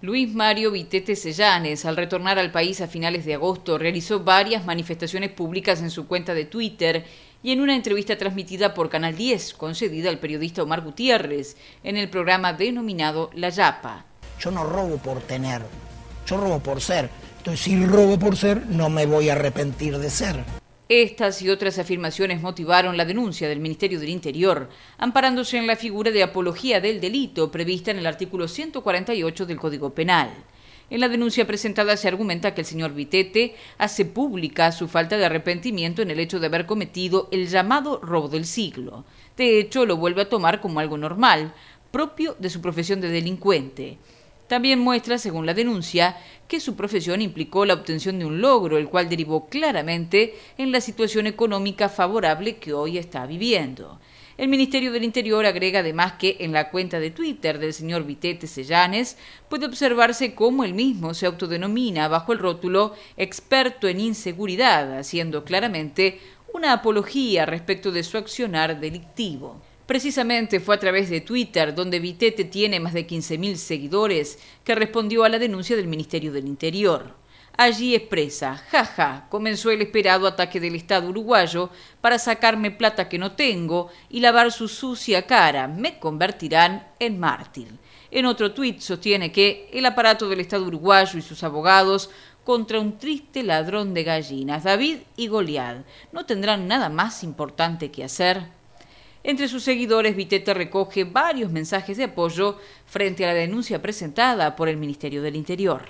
Luis Mario Vitete Sellanes, al retornar al país a finales de agosto, realizó varias manifestaciones públicas en su cuenta de Twitter y en una entrevista transmitida por Canal 10, concedida al periodista Omar Gutiérrez, en el programa denominado La Yapa. Yo no robo por tener, yo robo por ser. Entonces, si robo por ser, no me voy a arrepentir de ser. Estas y otras afirmaciones motivaron la denuncia del Ministerio del Interior, amparándose en la figura de apología del delito prevista en el artículo 148 del Código Penal. En la denuncia presentada se argumenta que el señor Vitete hace pública su falta de arrepentimiento en el hecho de haber cometido el llamado robo del siglo. De hecho, lo vuelve a tomar como algo normal, propio de su profesión de delincuente. También muestra, según la denuncia, que su profesión implicó la obtención de un logro, el cual derivó claramente en la situación económica favorable que hoy está viviendo. El Ministerio del Interior agrega además que en la cuenta de Twitter del señor Vitete Sellanes puede observarse cómo él mismo se autodenomina bajo el rótulo experto en inseguridad, haciendo claramente una apología respecto de su accionar delictivo. Precisamente fue a través de Twitter, donde Vitete tiene más de 15.000 seguidores, que respondió a la denuncia del Ministerio del Interior. Allí expresa, jaja, comenzó el esperado ataque del Estado uruguayo para sacarme plata que no tengo y lavar su sucia cara. Me convertirán en mártir. En otro tuit sostiene que el aparato del Estado uruguayo y sus abogados contra un triste ladrón de gallinas, David y Goliad, ¿no tendrán nada más importante que hacer? Entre sus seguidores, Vitete recoge varios mensajes de apoyo frente a la denuncia presentada por el Ministerio del Interior.